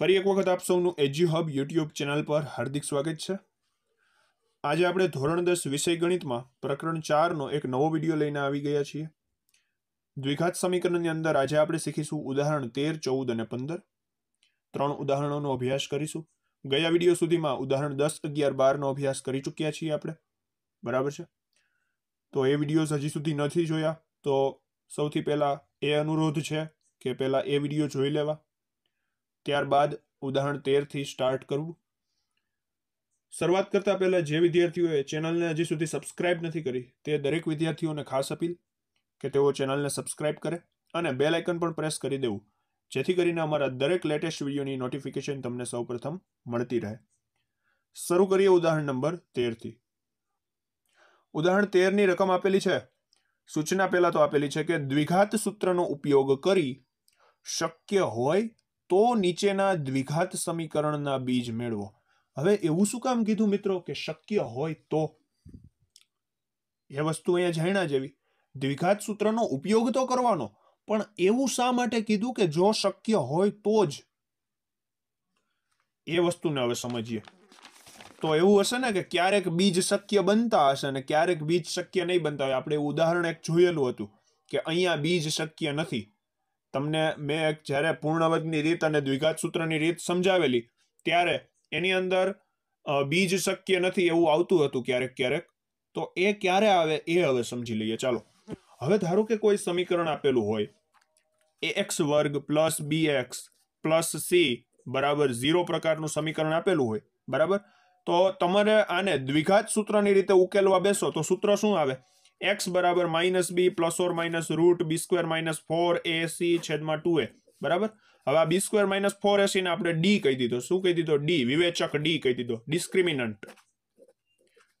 ફરી એક વખત આપ સૌનું એજી હબ યુટ્યુબ ચેનલ પર હાર્દિક સ્વાગત છે આજે આપણે ધોરણ દસ વિષય ગણિતમાં પ્રકરણ ચારનો એક નવો વિડીયો લઈને આવી ગયા છીએ દ્વિઘાત સમીકરણની અંદર આજે આપણે શીખીશું ઉદાહરણ તેર ચૌદ અને પંદર ત્રણ ઉદાહરણોનો અભ્યાસ કરીશું ગયા વિડીયો સુધીમાં ઉદાહરણ દસ અગિયાર બારનો અભ્યાસ કરી ચૂક્યા છીએ આપણે બરાબર છે તો એ વિડીયોઝ હજી સુધી નથી જોયા તો સૌથી પહેલાં એ અનુરોધ છે કે પહેલાં એ વિડીયો જોઈ લેવા ત્યારબાદ ઉદાહરણ તેરથી સ્ટાર્ટ કરવું શરૂઆત કરતા પહેલાં જે વિદ્યાર્થીઓએ ચેનલને હજી સુધી સબસ્ક્રાઇબ નથી કરી તે દરેક વિદ્યાર્થીઓને ખાસ અપીલ કે તેઓ ચેનલને સબસ્ક્રાઇબ કરે અને બેલ આઇકન પણ પ્રેસ કરી દેવું જેથી કરીને અમારા દરેક લેટેસ્ટ વિડીયોની નોટિફિકેશન તમને સૌપ્રથમ મળતી રહે શરૂ કરીએ ઉદાહરણ નંબર તેરથી ઉદાહરણ તેરની રકમ આપેલી છે સૂચના પહેલાં તો આપેલી છે કે દ્વિઘાત સૂત્રનો ઉપયોગ કરી શક્ય હોય તો નીચેના દ્વિઘાત સમીકરણના બીજ મેળવો હવે એવું શું કામ કીધું મિત્રો કે શક્ય હોય તો એ વસ્તુ અહીંયા જાણ્યા જેવી દ્વિઘાત સૂત્રનો ઉપયોગ તો કરવાનો પણ એવું શા માટે કીધું કે જો શક્ય હોય તો જ એ વસ્તુને હવે સમજીએ તો એવું હશે ને કે ક્યારેક બીજ શક્ય બનતા હશે ને ક્યારેક બીજ શક્ય નહીં બનતા હોય આપણે ઉદાહરણ એક જોયેલું હતું કે અહીંયા બીજ શક્ય નથી તમને મેં એક જ્યારે પૂર્ણવદની રીત અને દ્વિઘાત સૂત્રની રીત સમજાવેલી ત્યારે એની અંદર બીજ શક્ય નથી એવું આવતું હતું ક્યારેક ક્યારેક તો એ ક્યારે આવે એ હવે સમજી લઈએ ચાલો હવે ધારો કે કોઈ સમીકરણ આપેલું હોય એ એક્સ વર્ગ plus B X plus C બરાબર ઝીરો પ્રકારનું સમીકરણ આપેલું હોય બરાબર તો તમારે આને દ્વિઘાત સૂત્રની રીતે ઉકેલવા બેસો તો સૂત્ર શું આવે એક્સ બરાબર minus B plus or minus root B square minus four A C છેદમાં ટુ એ બરાબર હવે આ બી સ્ક્વેર માઇનસ ફોર ને આપણે ડી કહી દીધો શું કહી દીધો ડી વિવેચક ડી કહી દીધો ડિસ્ક્રિમિનન્ટ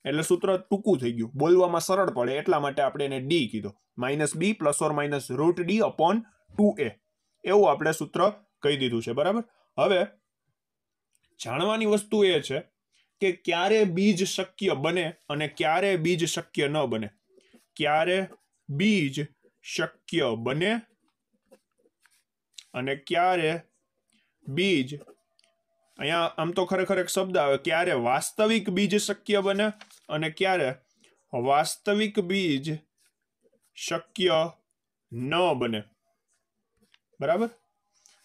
એટલે સૂત્ર ટૂંકું થઈ ગયું બોલવામાં સરળ પડે એટલા માટે આપણે એને ડી કીધો minus B plus or minus root D upon two A એવું આપણે સૂત્ર કહી દીધું છે બરાબર હવે જાણવાની વસ્તુ એ છે કે ક્યારે બીજ શક્ય બને અને ક્યારે બીજ શક્ય ન બને ક્યારે બીજ શક્ય બને અને ક્યારે બીજ અહીંયા આમ તો ખરેખર એક શબ્દ આવે ક્યારે વાસ્તવિક બીજ શક્ય બને અને ક્યારે વાસ્તવિક બીજ શક્ય ન બને બરાબર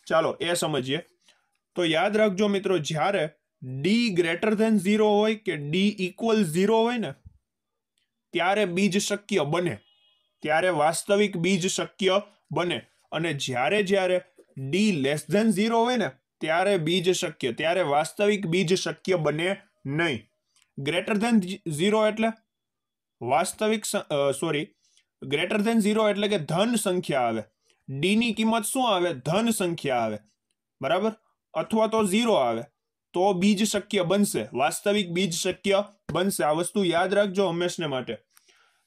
ચાલો એ સમજીએ તો યાદ રાખજો મિત્રો જ્યારે ડી ગ્રેટર ધેન ઝીરો હોય કે ડી ઇક્વલ ઝીરો હોય ને ત્યારે બીજ શક્ય બને ત્યારે વાસ્તવિક બીજ શક્ય બને અને જ્યારે જ્યારે ડી લેસ ધેન ઝીરો હોય ને ત્યારે બીજ શક્ય ત્યારે વાસ્તવિક બીજ શક્ય બને નહીં ગ્રેટર ધેન ઝીરો એટલે વાસ્તવિક સોરી ગ્રેટર ધેન ઝીરો એટલે કે ધન સંખ્યા આવે ડીની કિંમત શું આવે ધન સંખ્યા આવે બરાબર અથવા તો ઝીરો આવે તો બીજ શક્ય બનશે વાસ્તવિક બીજ શક્ય બનશે આ વસ્તુ યાદ રાખજો હંમેશને માટે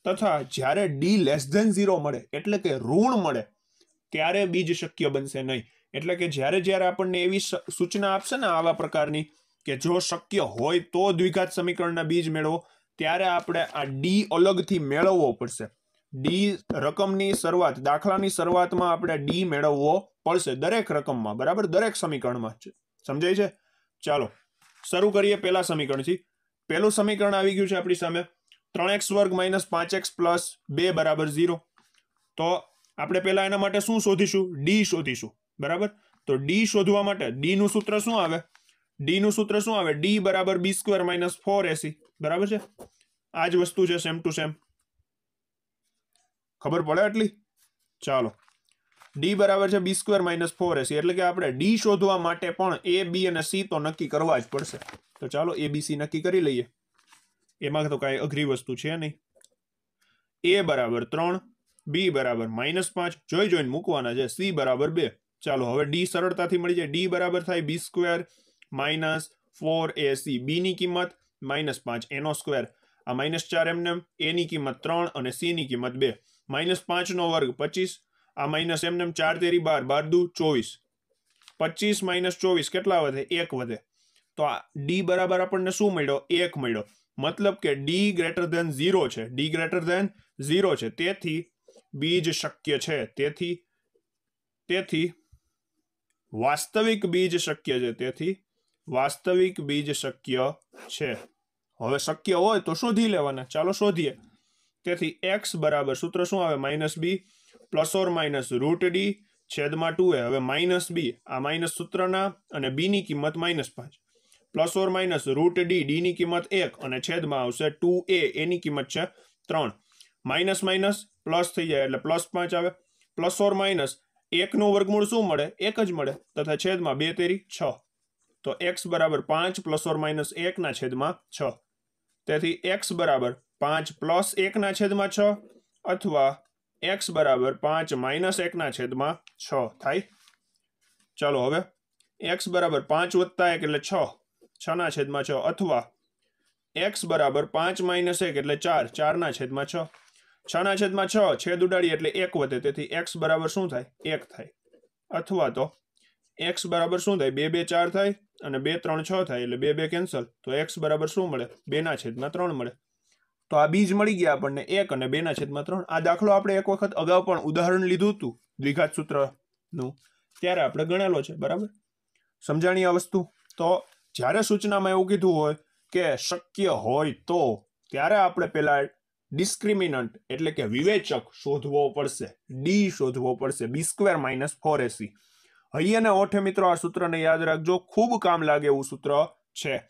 તથા જ્યારે ડી લેસ ધેન ઝીરો મળે એટલે કે ઋણ મળે ત્યારે બીજ શક્ય બનશે નહીં એટલે કે જ્યારે જ્યારે આપણને એવી સૂચના આપશે ને આવા પ્રકારની કે જો શક્ય હોય તો દ્વિઘાત સમીકરણના બીજ મેળવો ત્યારે આપણે આ ડી અલગથી મેળવવો પડશે ડી રકમની શરૂઆત દાખલાની શરૂઆતમાં આપણે ડી મેળવવો પડશે દરેક રકમમાં બરાબર દરેક સમીકરણમાં સમજાય છે ચાલો શરૂ કરીએ પહેલા સમીકરણથી પહેલું સમીકરણ આવી ગયું છે આપણી સામે ત્રણ એક્સ વર્ગ માઇનસ પાંચ એક્સ પ્લસ બે બરાબર ઝીરો તો આપણે પહેલા એના માટે શું શોધીશું ડી શોધીશું બરાબર તો ડી શોધવા માટે ડીનું સૂત્ર શું આવે ડીનું સૂત્ર શું આવે ડી બરાબર B square minus four A C બરાબર છે આ જ વસ્તુ છે સેમ ટુ સેમ ખબર પડે આટલી ચાલો ડી બરાબર છે B square minus four A C એટલે કે આપણે ડી શોધવા માટે પણ એ બી અને સી તો નક્કી કરવા જ પડશે તો ચાલો એ બી સી નક્કી કરી લઈએ એમાં તો કાંઈ અઘરી વસ્તુ છે નહીં એ બરાબર ત્રણ બી બરાબર માઇનસ પાંચ જોઈ જોઈને મૂકવાના છે સી બરાબર બે ચાલો હવે ડી સરળતાથી મળી જાય ડી બરાબર થાય B square minus four A C બીની કિંમત માઇનસ પાંચ એનો સ્ક્વેર આ માઇનસ ચાર એમને એની કિંમત ત્રણ અને સીની કિંમત બે માઇનસ પાંચનો વર્ગ પચીસ આ માઇનસ એમને એમ ચાર તેરી બાર બાર દુ ચોવીસ પચીસ માઇનસ ચોવીસ કેટલા વધે એક વધે તો આ ડી બરાબર આપણને શું મળ્યો એક મળ્યો મતલબ કે ડી ગ્રેટર ધેન ઝીરો છે ડી ગ્રેટર ધેન ઝીરો છે તેથી બીજ શક્ય છે તેથી તેથી વાસ્તવિક બીજ શક્ય છે તેથી વાસ્તવિક બીજ શક્ય છે હવે શક્ય હોય તો શોધી લેવાના ચાલો શોધીએ તેથી એક્સ બરાબર સૂત્ર શું આવે minus B plus or minus root D છેદમાં ટુ એ હવે માઇનસ બી આ માઇનસ સૂત્રના અને બીની કિંમત માઇનસ પાંચ plus or minus root D ડીની કિંમત એક અને છેદમાં આવશે ટુ એ એની કિંમત છે ત્રણ માઇનસ માઇનસ પ્લસ થઈ જાય એટલે પ્લસ પાંચ આવે પ્લસ ઓર માઇનસ એકનું વર્ગમૂળ શું મળે એક જ મળે તથા છેદમાં બે તેરી છ તો એક્સ બરાબર પાંચ પ્લસ ઓર માઇનસ એકના છેદમાં છ તેથી એક્સ બરાબર પાંચ પ્લસ એકના છેદમાં છ અથવા એક્સ બરાબર પાંચ માઇનસ એકના છેદમાં છ થાય ચાલો હવે એક્સ બરાબર પાંચ વત્તા એક એટલે છ છના છેદમાં છ અથવા એક્સ બરાબર પાંચ માઇનસ એક એટલે ચાર ચારના છેદમાં છ છના છેદમાં છ છેદ ઉડાડીએ એટલે એક વધે તેથી એક્સ બરાબર શું થાય એક થાય અથવા તો એક્સ બરાબર શું થાય બે બે ચાર થાય અને બે ત્રણ છ થાય એટલે બે બે કેન્સલ તો એક્સ બરાબર શું મળે બેના છેદમાં ત્રણ મળે તો આ બીજ મળી ગયા આપણને એક અને બેના છેદમાં ત્રણ આ દાખલો આપણે એક વખત અગાઉ પણ ઉદાહરણ લીધું હતું દ્વિઘાત સૂત્રનું ત્યારે આપણે ગણેલો છે બરાબર સમજાણી આ વસ્તુ તો જ્યારે સૂચનામાં એવું કીધું હોય કે શક્ય હોય તો ત્યારે આપણે પેલા ડિસ્ક્રિમિનન્ટ એટલે કે વિવેચક શોધવો પડશે ડી શોધવો પડશે B square minus four AC હૈયે અને ઓઠે મિત્રો આ સૂત્રને યાદ રાખજો ખૂબ કામ લાગે એવું સૂત્ર છે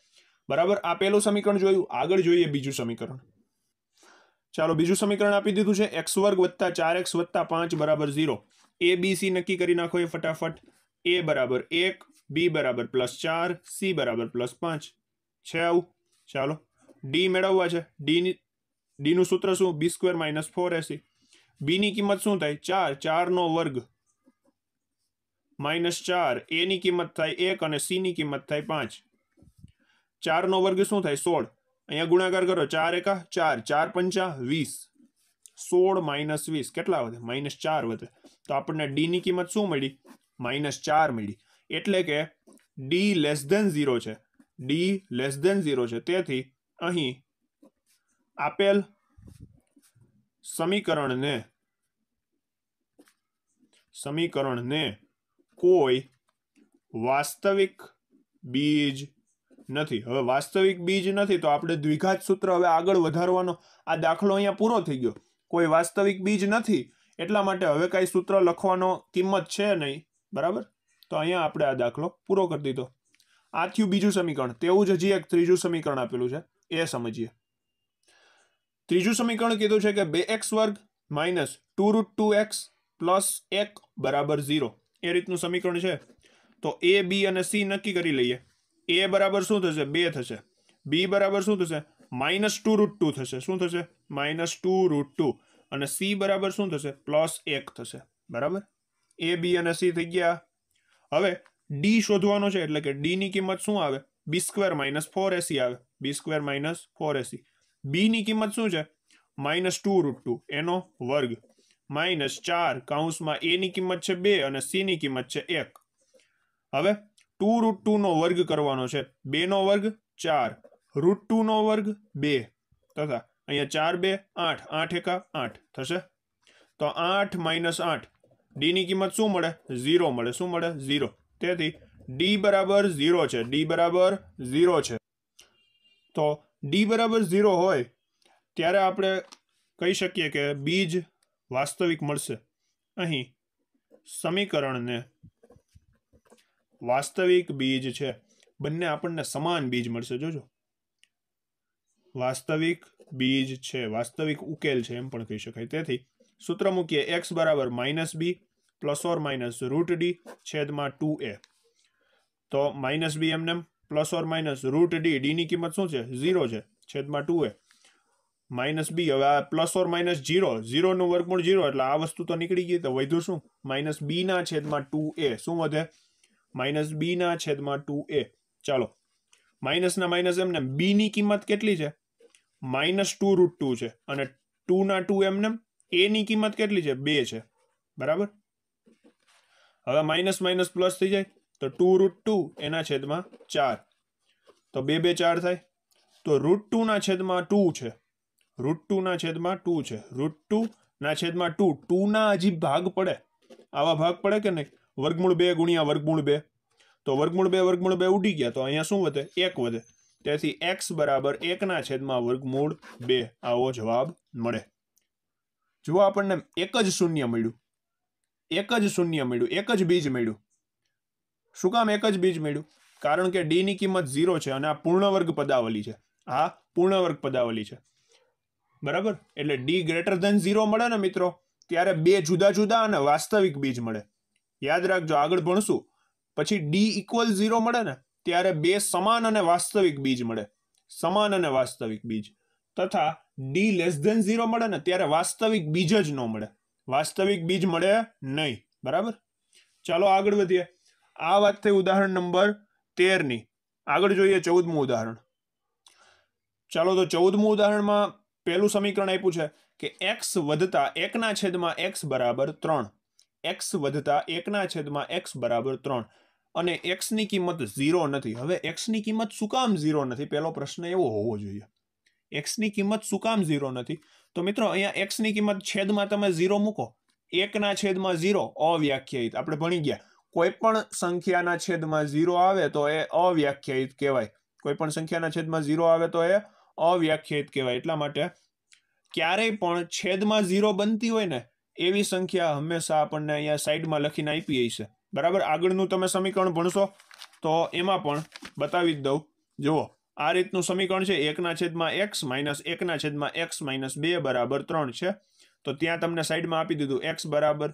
બરાબર આ પેલું સમીકરણ જોયું આગળ જોઈએ બીજું સમીકરણ ચાલો બીજું સમીકરણ આપી દીધું છે x² + 4x + 5 = 0 a b c નક્કી કરી નાખો એ फटाफट a = 1 b = +4 c = +5 ચાલો d મેળવવા છે d ની d નું સૂત્ર શું b² - 4ac b ની કિંમત શું થાય 4 4 નો વર્ગ - 4 a ની કિંમત થાય 1 અને c ની કિંમત થાય 5 4 નો વર્ગ શું થાય 16 અહીંયા ગુણાકાર કરો ચાર એકા ચાર ચાર પંચા વીસ સોળ માઇનસ વીસ કેટલા વધે માઇનસ ચાર વધે તો આપણને ડીની કિંમત શું મળી માઇનસ ચાર મળી એટલે કે ડી લેસ ધેન ઝીરો છે ડી લેસ દેન ઝીરો છે તેથી અહીં આપેલ સમીકરણને સમીકરણને કોઈ વાસ્તવિક બીજ નથી હવે વાસ્તવિક બીજ નથી તો આપણે દ્વિઘાત સૂત્ર હવે આગળ વધારવાનો આ દાખલો અહીંયા પૂરો થઈ ગયો કોઈ વાસ્તવિક બીજ નથી એટલા માટે હવે કાંઈ સૂત્ર લખવાનો કિંમત છે નહીં બરાબર તો અહીંયા આપણે આ દાખલો પૂરો કરી દીધો આ થયું બીજું સમીકરણ તેવું જ હજી એક ત્રીજું સમીકરણ આપેલું છે એ સમજીએ ત્રીજું સમીકરણ કીધું છે કે બે એક્સ વર્ગ minus two root two X plus એક બરાબર ઝીરો એ રીતનું સમીકરણ છે તો એ બી અને સી નક્કી કરી લઈએ a बराबर શું થશે 2 થશે b बराबर શું થશે -2√2 થશે શું થશે -2√2 અને c बराबर શું થશે +1 થશે બરાબર a b અને c થઈ ગયા હવે d શોધવાનો છે એટલે કે d ની કિંમત શું આવે b² - 4ac આવે b² - 4ac b ની કિંમત શું છે -2√2 એનો વર્ગ -4 કૌંસમાં a ની કિંમત છે 2 અને c ની કિંમત છે 1 હવે ટુ રૂટ ટુનો વર્ગ કરવાનો છે બેનો વર્ગ ચાર રૂટ ટુનો વર્ગ બે તથા અહીંયા ચાર બે આઠ આઠ એકા આઠ થશે તો આઠ માઇનસ આઠ ડીની કિંમત શું મળે ઝીરો મળે શું મળે ઝીરો તેથી ડી બરાબર ઝીરો છે ડી બરાબર ઝીરો છે તો ડી બરાબર ઝીરો હોય ત્યારે આપણે કહી શકીએ કે બીજ વાસ્તવિક મળશે અહીં સમીકરણને વાસ્તવિક બીજ છે બંને આપણને સમાન બીજ મળશે જોજો વાસ્તવિક બીજ છે વાસ્તવિક ઉકેલ છે એમ પણ કહી શકાય તેથી સૂત્ર મૂકીએ એક્સ બરાબર minus B plus or minus root D છેદમાં ટુ એ તો માઇનસ બી એમને plus or minus root D ડીની કિંમત શું છે ઝીરો છે છેદમાં ટુ એ માઇનસ બી હવે આ પ્લસ ઓર માઇનસ ઝીરો ઝીરોનું વર્ગમૂળ ઝીરો એટલે આ વસ્તુ તો નીકળી ગઈ તો વધુ શું માઇનસ બીના છેદમાં ટુ એ શું વધે માઇનસ બીના છેદમાં ટુ એ ચાલો માઇનસના માઇનસ એમ એમને બીની કિંમત કેટલી છે માઇનસ ટુ રૂટ ટુ છે અને ટુના ટુ એમ ને એમને એની કિંમત કેટલી છે બે છે બરાબર હવે માઇનસ માઇનસ પ્લસ થઈ જાય તો ટુ રૂટ ટુ એના છેદમાં ચાર તો બે બે ચાર થાય તો રૂટ ટુના છેદમાં ટુ છે રૂટ ટુના છેદમાં ટુ છે રૂટ ટુના છેદમાં ટુ ટુના હજી ભાગ પડે આવા ભાગ પડે કે નહીં વર્ગમૂળ બે ગુણ્યા વર્ગમૂળ બે તો વર્ગમૂળ બે વર્ગમૂળ બે ઉડી ગયા તો અહીંયા શું વધે એક વધે તેથી એક્સ બરાબર એકના છેદમાં વર્ગમૂળ બે આવો જવાબ મળે જુઓ આપણને એક જ શૂન્ય મળ્યું એક જ શૂન્ય મળ્યું એક જ બીજ મળ્યું શું કામ એક જ બીજ મળ્યું કારણ કે ડીની કિંમત ઝીરો છે અને આ પૂર્ણવર્ગ પદાવલી છે આ પૂર્ણવર્ગ પદાવલી છે બરાબર એટલે ડી ગ્રેટર ધેન ઝીરો મળે ને મિત્રો ત્યારે બે જુદા જુદા અને વાસ્તવિક બીજ મળે યાદ રાખજો આગળ ભણશું પછી ડી ઇક્વલ ઝીરો મળે ને ત્યારે બે સમાન અને વાસ્તવિક બીજ મળે સમાન અને વાસ્તવિક બીજ તથા ડી લેસ ધેન ઝીરો મળે ને ત્યારે વાસ્તવિક બીજ જ ન મળે વાસ્તવિક બીજ મળે નહીં બરાબર ચાલો આગળ વધીએ આ વાત થઈ ઉદાહરણ નંબર તેરની આગળ જોઈએ ચૌદમું ઉદાહરણ ચાલો તો ચૌદમું ઉદાહરણમાં પહેલું સમીકરણ આપ્યું છે કે એક્સ વધતા એકના છેદમાં એક્સ બરાબર ત્રણ એક્સ વધતા એકના છેદમાં એક્સ બરાબર ત્રણ અને એક્સની કિંમત ઝીરો નથી હવે એક્સની કિંમત શું કામ ઝીરો નથી પહેલો પ્રશ્ન એવો હોવો જોઈએ એક્સની કિંમત શું કામ ઝીરો નથી તો મિત્રો અહીંયા એક્સની કિંમત છેદમાં તમે ઝીરો મૂકો એકના છેદમાં ઝીરો અવ્યાખ્યાયિત આપણે ભણી ગયા કોઈ પણ સંખ્યાના છેદમાં ઝીરો આવે તો એ અવ્યાખ્યાયિત કહેવાય કોઈ પણ સંખ્યાના છેદમાં ઝીરો આવે તો એ અવ્યાખ્યાયિત કહેવાય એટલા માટે ક્યારેય પણ છેદમાં ઝીરો બનતી હોય ને એવી સંખ્યા હંમેશા આપણને અહીંયા સાઈડમાં લખીને આપી હશે બરાબર આગળનું તમે સમીકરણ ભણશો તો એમાં પણ બતાવી જ દઉં જુઓ આ રીતનું સમીકરણ છે એકના છેદમાં એક્સ માઇનસ એકના છેદમાં એક્સ માઇનસ બે બરાબર ત્રણ છે તો ત્યાં તમને સાઈડમાં આપી દીધું એક્સ બરાબર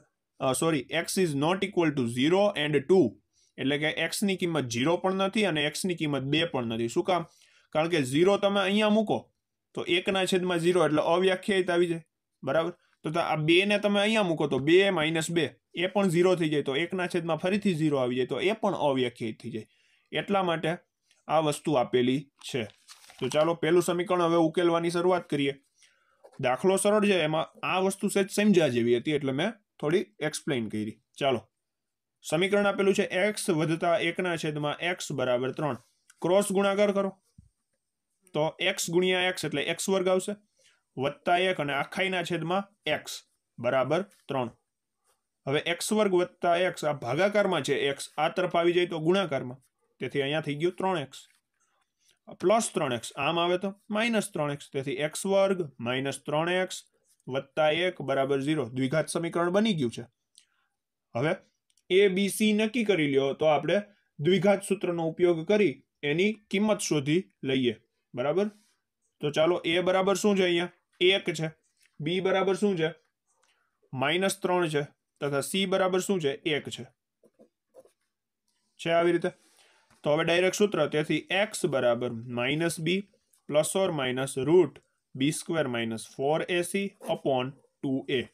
sorry X is not equal to zero and two એટલે કે એક્સની કિંમત ઝીરો પણ નથી અને એક્સની કિંમત બે પણ નથી શું કામ કારણ કે ઝીરો તમે અહીંયા મૂકો તો એકના છેદમાં ઝીરો એટલે અવ્યાખ્યાયિત આવી જાય બરાબર તો આ બેને તમે અહીંયા મૂકો તો બે માઇનસ બે એ પણ ઝીરો થઈ જાય તો એકના છેદમાં ફરીથી ઝીરો આવી જાય તો એ પણ અવ્યાખ્યાયિત થઈ જાય એટલા માટે આ વસ્તુ આપેલી છે તો ચાલો પહેલું સમીકરણ હવે ઉકેલવાની શરૂઆત કરીએ દાખલો સરળ છે એમાં આ વસ્તુ સહેજ સમજ્યા જેવી હતી એટલે મેં થોડી એક્સપ્લેન કરી ચાલો સમીકરણ આપેલું છે એક્સ વધતા એકના છેદમાં એક્સ બરાબર ત્રણ ક્રોસ ગુણાકાર કરો તો એક્સ ગુણ્યા એક્સ એટલે એક્સ વર્ગ આવશે વત્તા એક અને આખાઈના છેદમાં એક્સ બરાબર ત્રણ હવે એક્સ વર્ગ વત્તા એક્સ આ ભાગાકારમાં છે એક્સ આ તરફ આવી જાય તો ગુણાકારમાં તેથી અહીંયા થઈ ગયું ત્રણ એક્સ પ્લસ ત્રણ એક્સ આમ આવે તો માઇનસ ત્રણ એક્સ તેથી એક્સ વર્ગ માઇનસ ત્રણ એક્સ વત્તા એક બરાબર ઝીરો દ્વિઘાત સમીકરણ બની ગયું છે હવે એ બી સી નક્કી કરી લ્યો તો આપણે દ્વિઘાત સૂત્રનો ઉપયોગ કરી એની કિંમત શોધી લઈએ બરાબર તો ચાલો એ બરાબર શું છે અહીંયા a कितना है b बराबर શું છે -3 છે તથા c बराबर શું છે 1 છે છે આવી રીતે તો હવે ડાયરેક્ટ સૂત્ર તેથી x = -b + ઓર -√ b² - 4ac / 2a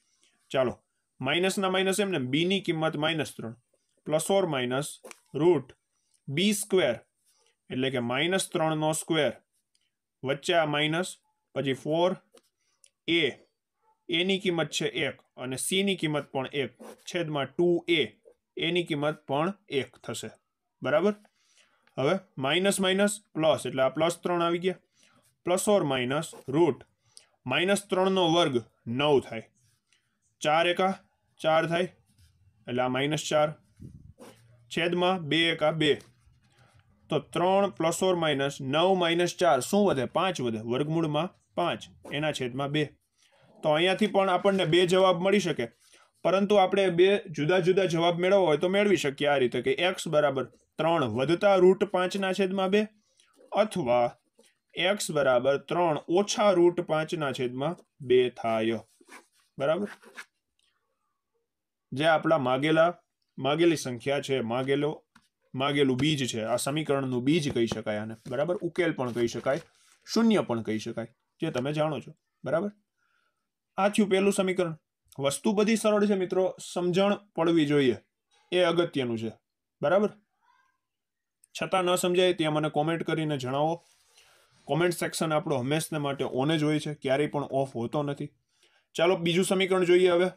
ચાલો માઈનસ ના માઈનસ એમ ને b ની કિંમત -3 + ઓર -√ b² એટલે કે -3 નો સ્ક્વેર વચ્ચે - પછી 4 એ એની કિંમત છે એક અને સીની કિંમત પણ એક છેદમાં ટુ એ એની કિંમત પણ એક થશે બરાબર હવે માઇનસ માઇનસ પ્લસ એટલે આ પ્લસ ત્રણ આવી ગયા plus or minus root minus ત્રણનો વર્ગ નવ થાય ચાર એકા ચાર થાય એટલે આ માઇનસ ચાર છેદમાં બે એકા બે તો ત્રણ પ્લસ ઓર માઇનસ નવ માઇનસ ચાર શું વધે પાંચ વધે વર્ગમૂળમાં પાંચ એના છેદમાં બે તો અહીંયાથી પણ આપણને બે જવાબ મળી શકે પરંતુ આપણે બે જુદા જુદા જવાબ મેળવવો હોય તો મેળવી શકીએ આ રીતે કે એક્સ બરાબર ત્રણ વધતા રૂટ પાંચના છેદમાં બે અથવા એક્સ બરાબર ત્રણ ઓછા રૂટ પાંચના છેદમાં બે થાય બરાબર જે આપણા માગેલા માગેલી સંખ્યા છે માગેલો માગેલું બીજ છે આ સમીકરણનું બીજ કહી શકાય આને બરાબર ઉકેલ પણ કહી શકાય શૂન્ય પણ કહી શકાય જે તમે જાણો છો બરાબર આ થયું પહેલું સમીકરણ વસ્તુ બધી સરળ છે મિત્રો સમજણ પડવી જોઈએ એ અગત્યનું છે બરાબર છતાં ન સમજાય ત્યાં મને કોમેન્ટ કરીને જણાવો કોમેન્ટ સેક્શન આપણો હંમેશને માટે ઓન જ હોય છે ક્યારેય પણ ઓફ હોતો નથી ચાલો બીજું સમીકરણ જોઈએ હવે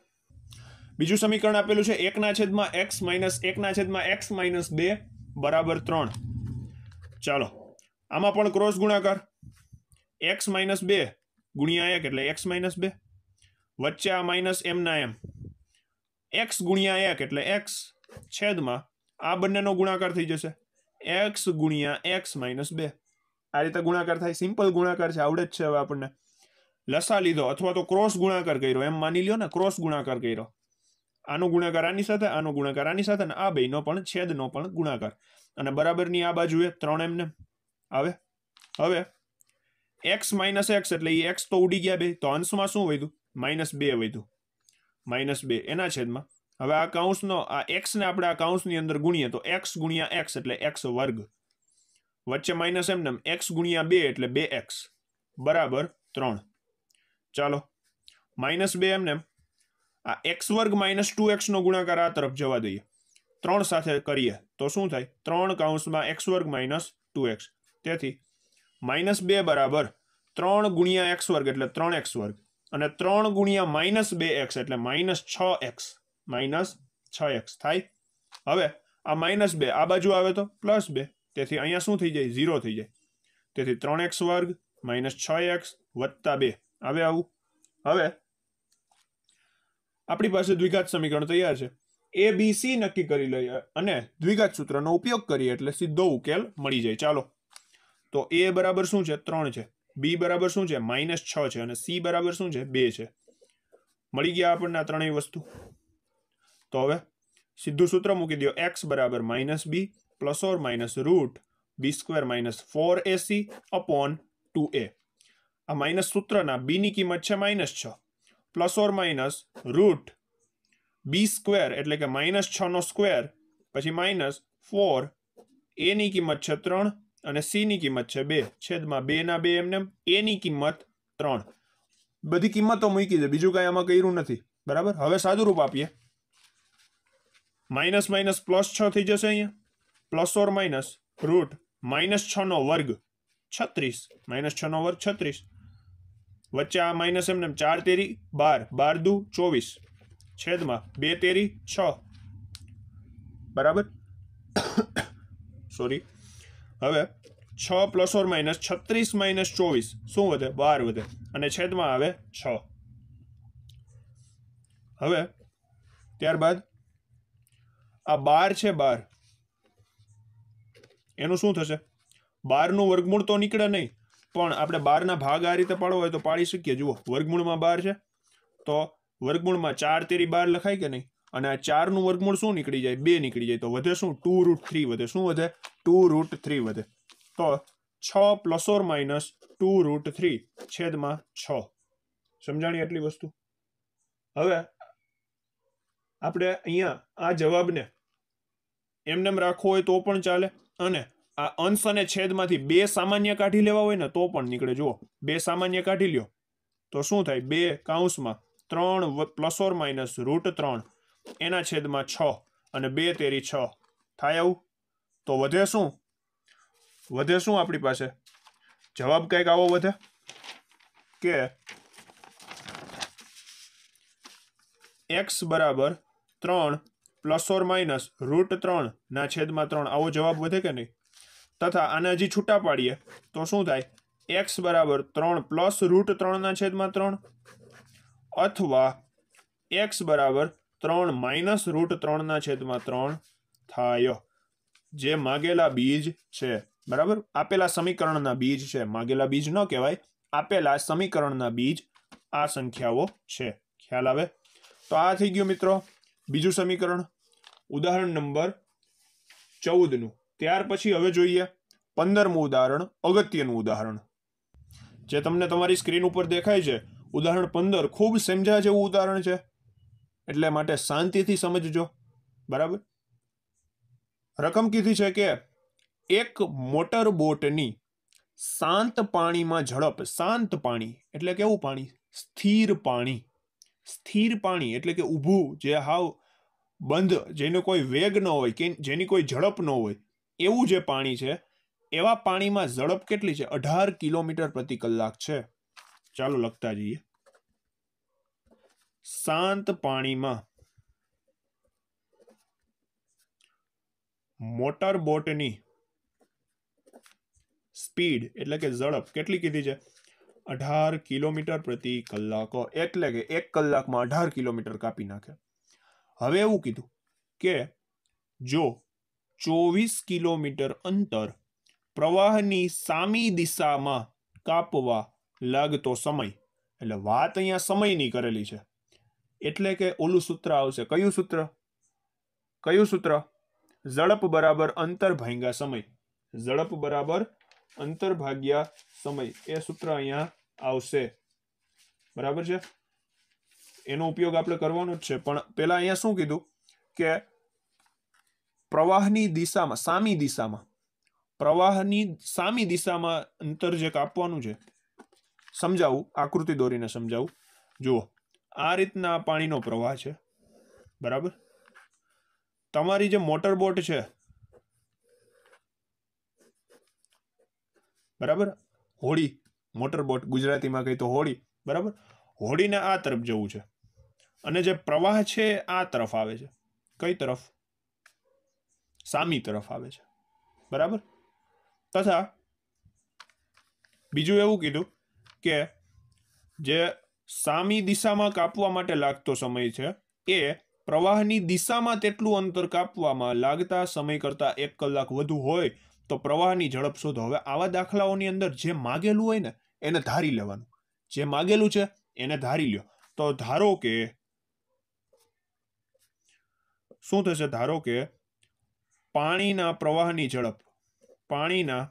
બીજું સમીકરણ આપેલું છે એકના છેદમાં એક્સ માઇનસ એકના છેદમાં એક્સ માઇનસ બે બરાબર ત્રણ ચાલો આમાં પણ ક્રોસ ગુણાકાર એક્સ માઇનસ બે ગુણ્યા એક એટલે એક્સ માઇનસ બે વચ્ચે આ માઇનસ એમના એમ એક્સ ગુણ્યા એક એટલે એક્સ છેદમાં આ બંનેનો ગુણાકાર થઈ જશે એક્સ ગુણ્યા એક્સ માઇનસ બે આ રીતે ગુણાકાર થાય સિમ્પલ ગુણાકાર છે આવડે જ છે હવે આપણને લસા લીધો અથવા તો ક્રોસ ગુણાકાર કર્યો એમ માની લ્યો ને ક્રોસ ગુણાકાર કર્યો આનો ગુણાકાર આની સાથે આનો ગુણાકાર આની સાથે અને આ બેનો પણ છેદનો પણ ગુણાકાર અને બરાબરની આ બાજુએ ત્રણ એમને આવે હવે એક્સ માઇનસ એક્સ એટલે એ એક્સ તો ઉડી ગયા બે તો અંશમાં શું વધ્યું માઇનસ બે વધ્યું માઇનસ બે એના છેદમાં હવે આ કાઉન્સનો આ એક્સને આપણે આ કાઉન્સની અંદર ગુણીએ તો એક્સ ગુણ્યા એક્સ એટલે એક્સ વર્ગ વચ્ચે માઇનસ એમ એક્સ ગુણ્યા બે એટલે બે એક્સ બરાબર ત્રણ ચાલો માઇનસ બે એમ આ એક્સ વર્ગ માઇનસ ટુ એક્સનો ગુણાકાર આ તરફ જવા દઈએ ત્રણ સાથે કરીએ તો શું થાય ત્રણ કાઉન્સમાં એક્સ વર્ગ માઇનસ ટુ એક્સ તેથી માઇનસ બે બરાબર ત્રણ ગુણ્યા એક્સ વર્ગ એટલે ત્રણ એક્સ વર્ગ અને ત્રણ ગુણ્યા માઇનસ બે એક્સ એટલે માઇનસ છ એક્સ માઇનસ છ એક્સ થાય હવે આ માઇનસ બે આ બાજુ આવે તો પ્લસ બે તેથી અહીંયા શું થઈ જાય ઝીરો થઈ જાય તેથી ત્રણ એક્સ વર્ગ માઇનસ છ એક્સ વત્તા બે આવે આવું હવે આપણી પાસે દ્વિઘાત સમીકરણ તૈયાર છે એ બી સી નક્કી કરી લઈએ અને દ્વિઘાત સૂત્રનો ઉપયોગ કરીએ એટલે સીધો ઉકેલ મળી જાય ચાલો तो a बराबर શું છે 3 છે b बराबर શું છે -6 છે અને c बराबर શું છે 2 છે મળી ગયા આપણને આ ત્રણેય વસ્તુ તો હવે સીધું સૂત્ર મૂકી દો x = -b + ઓર -√ b² - 4ac / 2a આ માઈનસ સૂત્રના b ની કિંમત છે -6 + ઓર -√ b² એટલે કે -6 નો સ્ક્વેર પછી -4 a ની કિંમત છે 3 અને c ની કિંમત છે 2 / 2 ના 2 એમ નેમ a ની કિંમત 3 બધી કિંમતો મૂકી દે બીજું કાઈ આમાં કઈરું નથી બરાબર હવે સાદું રૂપ આપીએ માઈનસ માઈનસ પ્લસ 6 થઈ જશે અહીંયા પ્લસ ઓર માઈનસ √- 6 નો વર્ગ 36 - 6 નો વર્ગ 36 વચ્ચા - એમ નેમ 4 * 3 = 12 12 * 2 = 24 / 2 * 3 = 6 બરાબર સોરી હવે છ પ્લસ ઓર માઇનસ છત્રીસ માઇનસ ચોવીસ શું વધે બાર વધે અને છેદમાં આવે છ હવે ત્યારબાદ આ બાર છે બાર એનું શું થશે બારનું વર્ગમૂળ તો નીકળે નહીં પણ આપણે બારના ભાગ આ રીતે પાડવો હોય તો પાડી શકીએ જુઓ વર્ગમૂળમાં બાર છે તો વર્ગમૂળમાં ચાર તેરી બાર લખાય કે નહીં અને આ ચારનું વર્ગમૂળ શું નીકળી જાય બે નીકળી જાય તો વધે શું ટુ રૂટ થ્રી વધે શું વધે ટુ રૂટ થ્રી વધે તો છ plus or minus two root three છેદમાં છ સમજાણી એટલી વસ્તુ હવે આપણે અહીંયા આ જવાબને એમને રાખવો હોય તો પણ ચાલે અને આ અંશ અને છેદમાંથી બે સામાન્ય કાઢી લેવા હોય ને તો પણ નીકળે જુઓ બે સામાન્ય કાઢી લ્યો તો શું થાય બે કાઉન્સમાં ત્રણ પ્લસ ઓર માઇનસ રૂટ ત્રણ એના છેદમાં છ અને બે તેરી છ થાય આવું તો વધે શું વધે શું આપણી પાસે જવાબ કંઈક આવો વધે કે એક્સ બરાબર ત્રણ પ્લસ ઓર માઇનસ રૂટ ત્રણના છેદમાં ત્રણ આવો જવાબ વધે કે નહીં તથા આને હજી છૂટા પાડીએ તો શું થાય એક્સ બરાબર ત્રણ પ્લસ રૂટ ત્રણના છેદમાં ત્રણ અથવા એક્સ બરાબર ત્રણ માઇનસ રૂટ ત્રણના છેદમાં ત્રણ થાય જે માગેલા બીજ છે બરાબર આપેલા સમીકરણના બીજ છે માગેલા બીજ ન કહેવાય આપેલા સમીકરણના બીજ આ સંખ્યાઓ છે ખ્યાલ આવે તો આ થઈ ગયું મિત્રો બીજું સમીકરણ ઉદાહરણ નંબર ચૌદનું ત્યાર પછી હવે જોઈએ પંદરમું ઉદાહરણ અગત્યનું ઉદાહરણ જે તમને તમારી સ્ક્રીન ઉપર દેખાય છે ઉદાહરણ પંદર ખૂબ સમજ્યા જેવું ઉદાહરણ છે એટલે માટે શાંતિથી સમજજો બરાબર રકમ કીધી છે કે એક મોટર બોટની શાંત પાણીમાં ઝડપ શાંત પાણી એટલે કેવું પાણી સ્થિર પાણી સ્થિર પાણી એટલે કે ઊભું જે હાવ બંધ જેનો કોઈ વેગ ન હોય કે જેની કોઈ ઝડપ ન હોય એવું જે પાણી છે એવા પાણીમાં ઝડપ કેટલી છે અઢાર કિલોમીટર પ્રતિ કલાક છે ચાલો લખતા જઈએ શાંત પાણીમાં મોટર બોટની સ્પીડ એટલે કે ઝડપ કેટલી કીધી છે અઢાર કિલોમીટર પ્રતિ કલાકો એટલે કે એક કલાકમાં અઢાર કિલોમીટર કાપી નાખે હવે એવું કીધું કે જો ચોવીસ કિલોમીટર અંતર પ્રવાહની સામી દિશામાં કાપવા લાગતો સમય એટલે વાત અહીંયા સમયની કરેલી છે એટલે કે ઓલું સૂત્ર આવશે કયું સૂત્ર કયું સૂત્ર ઝડપ બરાબર અંતર ભાંગ્યા સમય ઝડપ બરાબર અંતર ભાગ્યા સમય એ સૂત્ર અહીંયા આવશે બરાબર છે એનો ઉપયોગ આપણે કરવાનો જ છે પણ પહેલાં અહીંયા શું કીધું કે પ્રવાહની દિશામાં સામી દિશામાં પ્રવાહની સામી દિશામાં અંતર જે કાપવાનું છે સમજાવું આકૃતિ દોરીને સમજાવું જુઓ આ રીતના પાણીનો પ્રવાહ છે બરાબર તમારી જે મોટર બોટ છે બરાબર હોડી મોટર બોટ ગુજરાતીમાં કહી તો હોડી બરાબર હોડીને આ તરફ જવું છે અને જે પ્રવાહ છે આ તરફ આવે છે કઈ તરફ સામી તરફ આવે છે બરાબર તથા બીજું એવું કીધું કે જે સામી દિશામાં કાપવા માટે લાગતો સમય છે એ પ્રવાહની દિશામાં તેટલું અંતર કાપવામાં લાગતા સમય કરતાં એક કલાક વધુ હોય તો પ્રવાહની ઝડપ શોધો હવે આવા દાખલાઓની અંદર જે માગેલું હોય ને એને ધારી લેવાનું જે માગેલું છે એને ધારી લ્યો તો ધારો કે શું થશે ધારો કે પાણીના પ્રવાહની ઝડપ પાણીના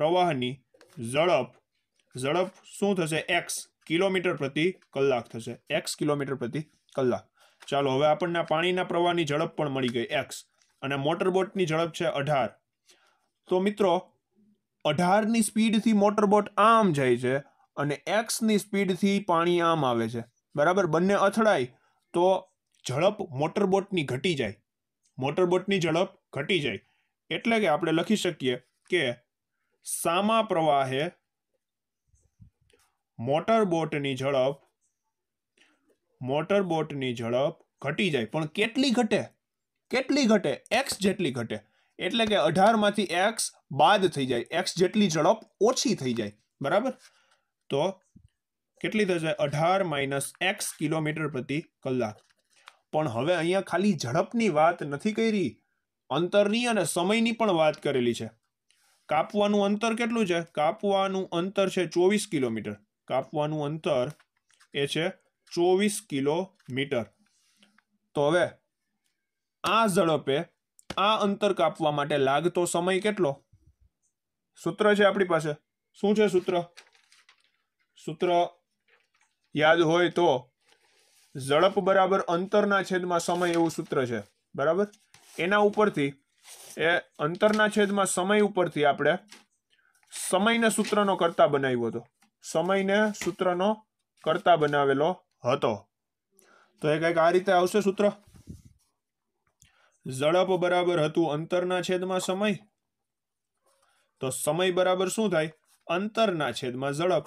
પ્રવાહની ઝડપ ઝડપ શું થશે એક્સ કિલોમીટર પ્રતિ કલાક થશે એક્સ કિલોમીટર પ્રતિ કલાક ચાલો હવે આપણને પાણીના પ્રવાહની ઝડપ પણ મળી ગઈ એક્સ અને મોટરબોટની ઝડપ છે અઢાર તો મિત્રો અઢારની સ્પીડથી મોટરબોટ આમ જાય છે અને એક્સની સ્પીડથી પાણી આમ આવે છે બરાબર બંને અથડાય તો ઝડપ મોટરબોટની ઘટી જાય મોટરબોટની ઝડપ ઘટી જાય એટલે કે આપણે લખી શકીએ કે સામા પ્રવાહે મોટરબોટની ઝડપ મોટરબોટની ઝડપ ઘટી જાય પણ કેટલી ઘટે કેટલી ઘટે એક્સ જેટલી ઘટે એટલે કે અઢારમાંથી એક્સ બાદ થઈ જાય એક્સ જેટલી ઝડપ ઓછી થઈ જાય બરાબર તો કેટલી થશે અઢાર માઇનસ એક્સ કિલોમીટર પ્રતિ કલાક પણ હવે અહીંયા ખાલી ઝડપની વાત નથી કરી અંતરની અને સમયની પણ વાત કરેલી છે કાપવાનું અંતર કેટલું છે કાપવાનું અંતર છે ચોવીસ કિલોમીટર કાપવાનું અંતર એ છે ચોવીસ કિલોમીટર તો હવે આ ઝડપે આ અંતર કાપવા માટે લાગતો સમય કેટલો સૂત્ર છે આપણી પાસે શું છે સૂત્ર સૂત્ર યાદ હોય તો ઝડપ બરાબર અંતરના છેદમાં સમય એવું સૂત્ર છે બરાબર એના ઉપરથી એ અંતરના છેદમાં સમય ઉપરથી આપણે સમયના સૂત્રનો કરતા બનાવ્યો હતો સમયને સૂત્રનો કરતા બનાવેલો હતો તો એ કંઈક આ રીતે આવશે સૂત્ર ઝડપ બરાબર હતું અંતરના છેદમાં સમય તો સમય બરાબર શું થાય અંતરના છેદમાં ઝડપ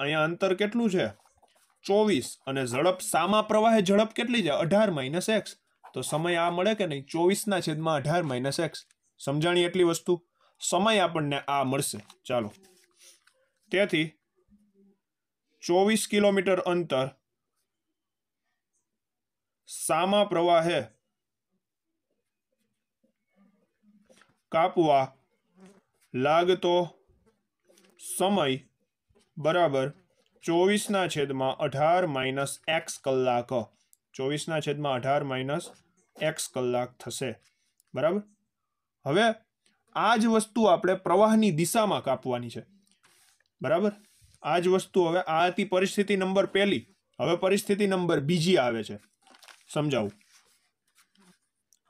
અહીંયા અંતર કેટલું છે ચોવીસ અને ઝડપ સામા પ્રવાહે ઝડપ કેટલી છે અઢાર માઇનસ એક્સ તો સમય આ મળે કે નહીં ચોવીસના છેદમાં અઢાર માઇનસ એક્સ સમજાણી એટલી વસ્તુ સમય આપણને આ મળશે ચાલો તેથી ચોવીસ કિલોમીટર અંતર સામા પ્રવાહે કાપવા લાગતો સમય બરાબર ચોવીસના છેદમાં અઢાર માઇનસ એક્સ કલાક ચોવીસના છેદમાં અઢાર માઇનસ એક્સ કલાક થશે બરાબર હવે આ જ વસ્તુ આપણે પ્રવાહની દિશામાં કાપવાની છે બરાબર આ જ વસ્તુ હવે આ હતી પરિસ્થિતિ નંબર પહેલી હવે પરિસ્થિતિ નંબર બીજી આવે છે સમજાવું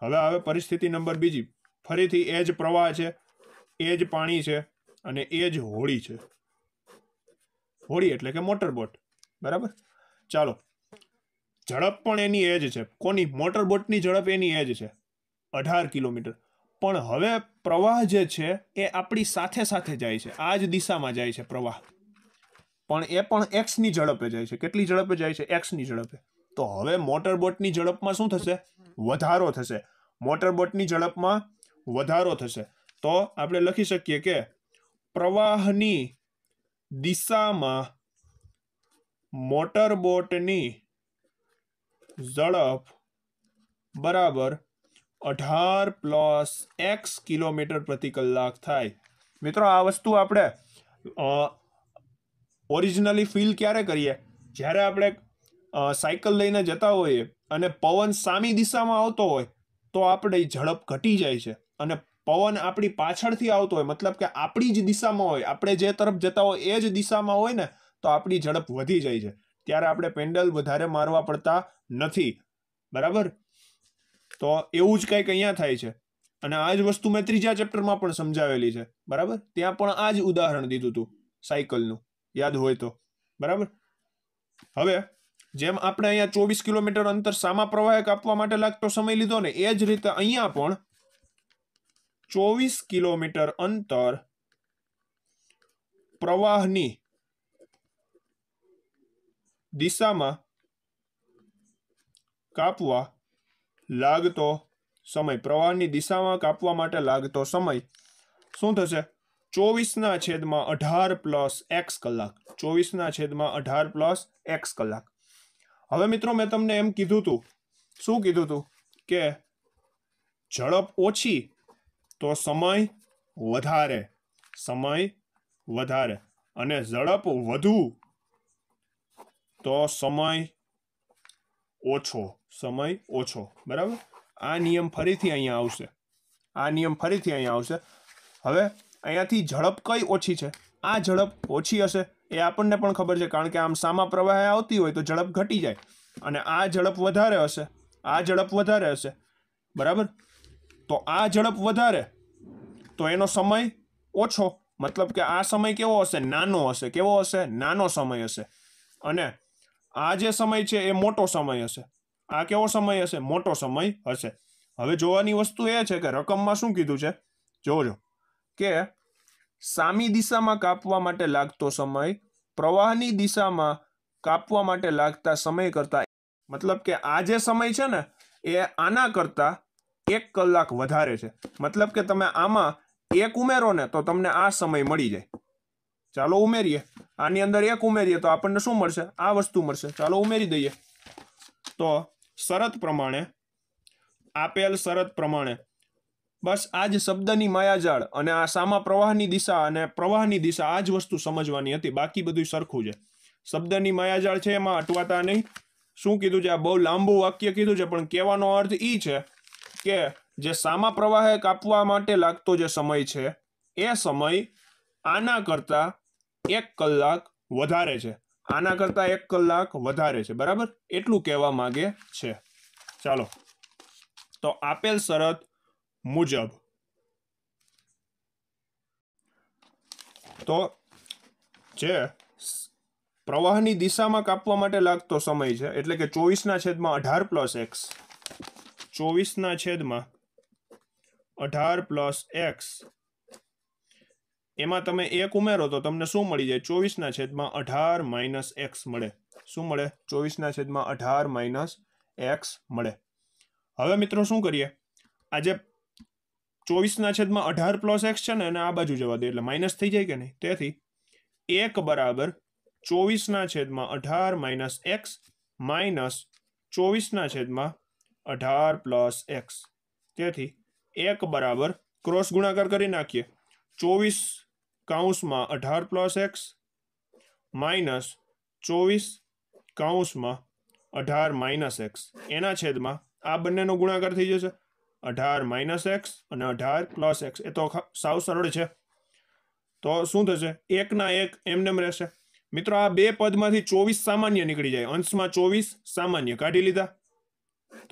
હવે આવે પરિસ્થિતિ નંબર બીજી ફરીથી એ જ પ્રવાહ છે એ જ પાણી છે અને એ જ હોળી છે હોળી એટલે કે મોટરબોટ બરાબર ચાલો ઝડપ પણ એની એજ છે કોની મોટરબોટની ઝડપ એની એજ છે અઢાર કિલોમીટર પણ હવે પ્રવાહ જે છે એ આપણી સાથે સાથે જાય છે આ જ દિશામાં જાય છે પ્રવાહ પણ એ પણ એક્સની ઝડપે જાય છે કેટલી ઝડપે જાય છે એક્સની ઝડપે તો હવે મોટર બોટની ઝડપમાં શું થશે વધારો થશે મોટર બોટની ઝડપમાં વધારો થશે તો આપણે લખી શકીએ કે પ્રવાહની દિશામાં મોટર બોટની ઝડપ બરાબર અઢાર પ્લસ એક્સ કિલોમીટર પ્રતિ કલાક થાય મિત્રો આ વસ્તુ આપણે ઓરિજિનલી ફીલ ક્યારે કરીએ જ્યારે આપણે સાયકલ લઈને જતા હોઈએ અને પવન સામી દિશામાં આવતો હોય તો આપણે ઝડપ ઘટી જાય છે અને પવન આપણી પાછળથી આવતો હોય મતલબ કે આપણી જ દિશામાં હોય આપણે જે તરફ જતા હોય એ જ દિશામાં હોય ને તો આપણી ઝડપ વધી જાય છે ત્યારે આપણે પેન્ડલ વધારે મારવા પડતા નથી બરાબર તો એવું જ કંઈક અહીંયા થાય છે અને આ જ વસ્તુ મેં ત્રીજા ચેપ્ટરમાં પણ સમજાવેલી છે બરાબર ત્યાં પણ આ જ ઉદાહરણ દીધું હતું સાયકલનું યાદ હોય તો બરાબર હવે જેમ આપણે અહીંયા ચોવીસ કિલોમીટર અંતર સામા પ્રવાહક આપવા માટે લાગતો સમય લીધો ને એ જ રીતે અહીંયા પણ ચોવીસ કિલોમીટર અંતર પ્રવાહની દિશામાં કાપવા લાગતો સમય પ્રવાહની દિશામાં કાપવા માટે લાગતો સમય શું થશે ચોવીસના છેદમાં અઢાર પ્લસ એક્સ કલાક ચોવીસના છેદમાં અઢાર પ્લસ એક્સ કલાક હવે મિત્રો મેં તમને એમ કીધું હતું શું કીધું હતું કે ઝડપ ઓછી તો સમય વધારે સમય વધારે અને ઝડપ વધુ તો સમય ઓછો સમય ઓછો બરાબર આ નિયમ ફરીથી અહીંયા આવશે આ નિયમ ફરીથી અહીંયા આવશે હવે અહીંયાથી ઝડપ કઈ ઓછી છે આ ઝડપ ઓછી હશે એ આપણને પણ ખબર છે કારણ કે આમ સામા પ્રવાહ આવતી હોય તો ઝડપ ઘટી જાય અને આ ઝડપ વધારે હશે આ ઝડપ વધારે હશે બરાબર તો આ ઝડપ વધારે તો એનો સમય ઓછો મતલબ કે આ સમય કેવો હશે નાનો હશે કેવો હશે નાનો સમય હશે અને આ જે સમય છે એ મોટો સમય હશે આ કેવો સમય હશે મોટો સમય હશે હવે જોવાની વસ્તુ એ છે કે રકમમાં શું કીધું છે જોજો કે સામી દિશામાં કાપવા માટે લાગતો સમય પ્રવાહની દિશામાં કાપવા માટે લાગતા સમય કરતા મતલબ કે આ જે સમય છે ને એ આના કરતાં એક કલાક વધારે છે મતલબ કે તમે આમાં એક ઉમેરો ને તો તમને આ સમય મળી જાય ચાલો ઉમેરીએ આની અંદર એક ઉમેરીએ તો આપણને શું મળશે આ વસ્તુ મળશે ચાલો ઉમેરી દઈએ તો શરત પ્રમાણે આપેલ શરત પ્રમાણે બસ આ જ શબ્દની માયાજાળ અને આ સામા પ્રવાહની દિશા અને પ્રવાહની દિશા આ જ વસ્તુ સમજવાની હતી બાકી બધું સરખું છે શબ્દની માયાજાળ છે એમાં અટવાતા નહીં શું કીધું છે આ બહુ લાંબુ વાક્ય કીધું છે પણ કહેવાનો અર્થ એ છે કે જે સામા પ્રવાહે કાપવા માટે લાગતો જે સમય છે એ સમય આના કરતાં એક કલાક વધારે છે આના કરતાં એક કલાક વધારે છે બરાબર એટલું કહેવા માગે છે ચાલો તો આપેલ શરત મુજબ તો જે પ્રવાહની દિશામાં કાપવા માટે લાગતો સમય છે એટલે કે ચોવીસના છેદમાં અઢાર પ્લસ એક્સ ચોવીસના છેદમાં અઢાર પ્લસ એક્સ એમાં તમે એક ઉમેરો તો તમને શું મળી જાય ચોવીસના છેદમાં અઢાર માઇનસ એક્સ મળે શું મળે ચોવીસના છેદમાં અઢાર માઇનસ એક્સ મળે હવે મિત્રો શું કરીએ આજે ચોવીસના છેદમાં અઢાર પ્લસ એક્સ છે ને અને આ બાજુ જવા દે એટલે માઇનસ થઈ જાય કે નહીં તેથી એક બરાબર ચોવીસના છેદમાં અઢાર માઇનસ એક્સ માઇનસ ચોવીસના છેદમાં અઢાર પ્લસ એક્સ તેથી એક બરાબર ક્રોસ ગુણાકાર કરી નાખીએ ચોવીસ કાઉન્સમાં અઢાર પ્લસ એક્સ માઇનસ ચોવીસ કાઉન્સમાં અઢાર માઇનસ એક્સ એના છેદમાં આ બંનેનો ગુણાકાર થઈ જશે અઢાર માઇનસ એક્સ અને અઢાર પ્લસ એક્સ એ તો સાવ સરળ છે તો શું થશે એકના એક એમનેમ રહેશે મિત્રો આ બે પદમાંથી ચોવીસ સામાન્ય નીકળી જાય અંશમાં ચોવીસ સામાન્ય કાઢી લીધા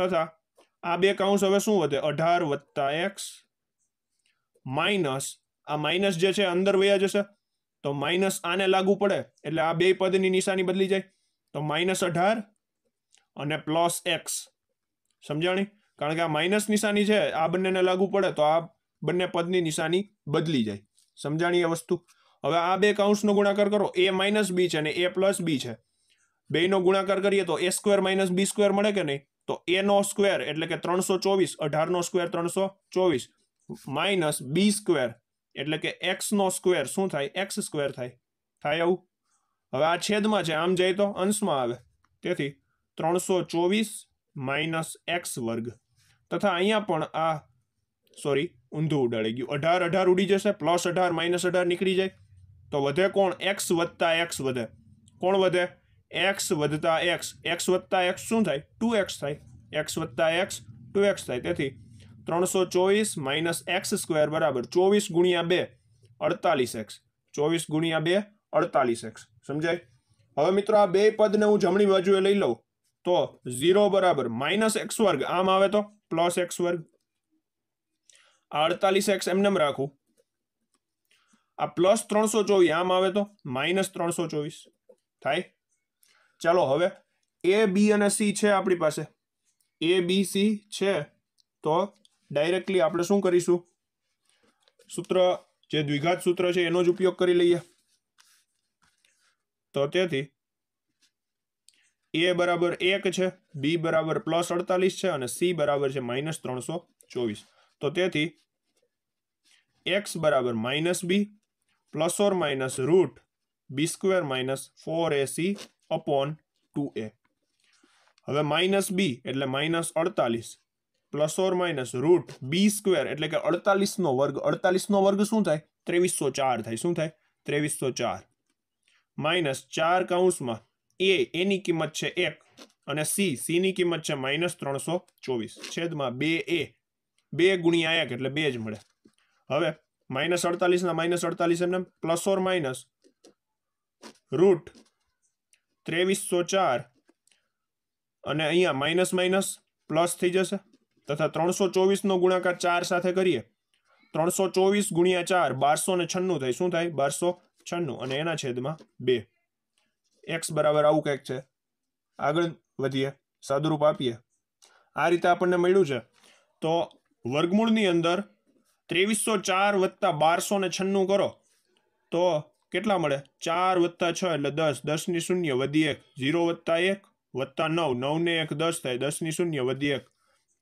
તથા આ બે કાઉન્સ હવે શું વધે અઢાર વત્તા એક્સ માઇનસ આ માઇનસ જે છે અંદર વયા જશે તો માઇનસ આને લાગુ પડે એટલે આ બે પદની નિશાની બદલી જાય તો માઇનસ અઢાર અને પ્લસ એક્સ સમજાણી કારણ કે આ માઇનસ નિશાની છે આ બંનેને લાગુ પડે તો આ બંને પદની નિશાની બદલી જાય સમજાણી એ વસ્તુ હવે આ બે કાઉન્સનો ગુણાકાર કરો એ માઇનસ બી છે અને એ પ્લસ બી છે બેનો ગુણાકાર કરીએ તો A square minus B square મળે કે નહીં તો એનો સ્ક્વેર એટલે કે ત્રણસો ચોવીસ અઢારનો સ્ક્વેર ત્રણસો ચોવીસ માઇનસ બી સ્ક્વેર એટલે કે એક્સનો સ્ક્વેર શું થાય એક્સ સ્ક્વેર થાય થાય આવું હવે આ છેદમાં છે આમ જાય તો અંશમાં આવે તેથી ત્રણસો ચોવીસ માઇનસ એક્સ વર્ગ તથા અહીંયા પણ આ સોરી ઊંધું ઉડાડી ગયું અઢાર અઢાર ઉડી જશે પ્લસ અઢાર માઇનસ અઢાર નીકળી જાય તો વધે કોણ એક્સ વધતા એક્સ વધે કોણ વધે એક્સ વધતા એક્સ એક્સ વધતા એક્સ શું થાય ટુ એક્સ થાય એક્સ વધતા એક્સ ટુ એક્સ થાય તેથી ત્રણસો ચોવીસ માઇનસ એક્સ સ્ક્વેર બરાબર ચોવીસ ગુણ્યા બે અડતાલીસ એક્સ ચોવીસ ગુણ્યા બે અડતાલીસ એક્સ સમજાય હવે મિત્રો આ બે પદને હું જમણી બાજુએ લઈ લઉં તો ઝીરો બરાબર માઇનસ એક્સ વર્ગ આમ આવે તો પ્લસ એક્સ વર્ગ અડતાલીસ એક્સ એમને રાખું આ પ્લસ ત્રણસો ચોવીસ આમ આવે તો માઇનસ ત્રણસો ચોવીસ થાય ચાલો હવે એ બી અને સી છે આપણી પાસે એ બી સી છે તો ડાયરેક્ટલી આપણે શું કરીશું સૂત્ર જે દ્વિઘાત સૂત્ર છે એનો જ ઉપયોગ કરી લઈએ તો તેથી એ બરાબર એક છે બી બરાબર પ્લસ અડતાલીસ છે અને સી બરાબર છે માઇનસ ત્રણસો ચોવીસ તો તેથી એક્સ બરાબર minus B plus or minus root B square minus four A C upon two A હવે માઇનસ બી એટલે માઇનસ અડતાલીસ plus or minus root B square એટલે કે અડતાલીસનો વર્ગ અડતાલીસનો વર્ગ શું થાય ત્રેવીસો ચાર થાય શું થાય ત્રેવીસો ચાર માઇનસ ચાર કાઉન્સમાં એ એની કિંમત છે એક અને સી સીની કિંમત છે માઇનસ ત્રણસો ચોવીસ છેદમાં બે એ બે ગુણ્યા એક એટલે બે જ મળે હવે માઇનસ અડતાલીસના માઇનસ અડતાલીસ એમને પ્લસ ઓર માઇનસ રૂટ ત્રેવીસો ચાર અને અહીંયા માઇનસ માઇનસ પ્લસ થઈ જશે તથા ત્રણસો ચોવીસનો ગુણાકાર ચાર સાથે કરીએ ત્રણસો ચોવીસ ગુણ્યા ચાર બારસો ને છન્નું થાય શું થાય બારસો છન્નું અને એના છેદમાં બે એક્સ બરાબર આવું કંઈક છે આગળ વધીએ સાદુરૂપ આપીએ આ રીતે આપણને મળ્યું છે તો વર્ગમૂળની અંદર ત્રેવીસો ચાર વત્તા બારસો ને છન્નું કરો તો કેટલા મળે ચાર વત્તા છ એટલે દસ દસની શૂન્ય વધી એક ઝીરો વત્તા એક વત્તા નવ નવને એક દસ થાય દસની શૂન્ય વધી એક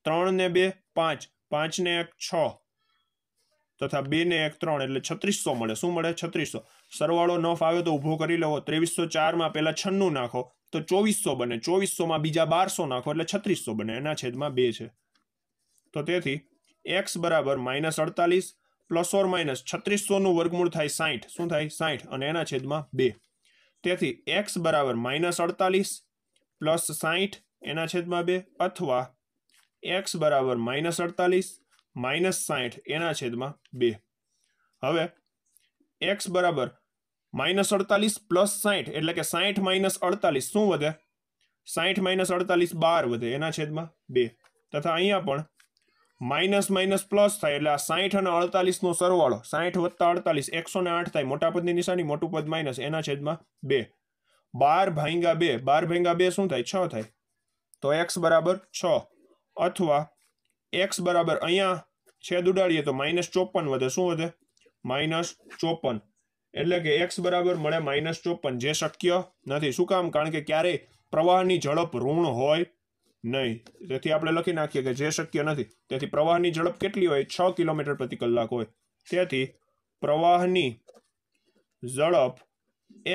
ત્રણને બે પાંચ પાંચને એક છ તથા બે ને એક ત્રણ એટલે છત્રીસો મળે શું મળે છત્રીસો સરવાળો ન ફાવે તો ઊભો કરી લેવો ત્રેવીસો ચારમાં પહેલાં છન્નું નાખો તો ચોવીસો બને ચોવીસોમાં બીજા બારસો નાખો એટલે છત્રીસો બને એના છેદમાં બે છે તો તેથી એક્સ બરાબર માઇનસ અડતાલીસ પ્લસ ઓર માઇનસ છત્રીસોનું વર્ગમૂળ થાય સાહીઠ શું થાય સાહીઠ અને એના છેદમાં બે તેથી એક્સ બરાબર માઇનસ અડતાલીસ પ્લસ સાહીઠ એના છેદમાં બે અથવા એક્સ બરાબર માઇનસ અડતાલીસ માઇનસ સાહીઠ એના છેદમાં બે હવે એક્સ બરાબર માઇનસ અડતાલીસ પ્લસ સાઠ એટલે કે સાઠ માઇનસ અડતાલીસ શું વધે સાઠ માઇનસ અડતાલીસ બાર વધે એના છેદમાં બે તથા અહીંયા પણ માઇનસ માઇનસ પ્લસ થાય એટલે આ સાઠ અને અડતાલીસનો સરવાળો સાઠ વત્તા અડતાલીસ એકસો ને આઠ થાય મોટા પદની નિશાની મોટું પદ માઇનસ એના છેદમાં બે બાર ભાંગા બે બાર ભાંગા બે શું થાય છ થાય તો એક્સ બરાબર છ અથવા એક્સ બરાબર અહીંયા છેદ ઉડાડીએ તો માઇનસ ચોપન વધે શું વધે માઇનસ ચોપન એટલે કે એક્સ બરાબર મળે માઇનસ ચોપન જે શક્ય નથી શું કામ કારણ કે ક્યારેય પ્રવાહની ઝડપ ઋણ હોય નહીં તેથી આપણે લખી નાખીએ કે જે શક્ય નથી તેથી પ્રવાહની ઝડપ કેટલી હોય છ કિલોમીટર પ્રતિ કલાક હોય તેથી પ્રવાહની ઝડપ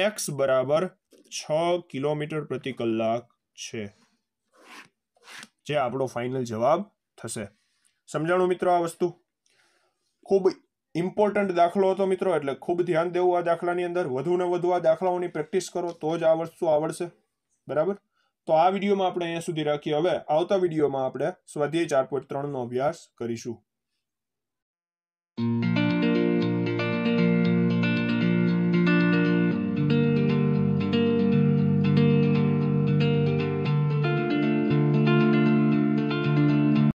એક્સ બરાબર છ કિલોમીટર પ્રતિ કલાક છે જે આપણો ફાઇનલ જવાબ થશે સમજાણું મિત્રો આ વસ્તુ ખૂબ ઇમ્પોર્ટન્ટ દાખલો હતો મિત્રો એટલે ખૂબ ધ્યાન દેવું આ દાખલાની અંદર વધુ ને વધુ આ દાખલાઓની પ્રેક્ટિસ કરો તો જ આ વસ્તુ આવડશે બરાબર તો આ વિડીયોમાં આપણે અહીંયા સુધી રાખીએ હવે આવતા વિડીયોમાં આપણે સ્વાધ્યાય ચાર પોઈન્ટ ત્રણનો અભ્યાસ કરીશું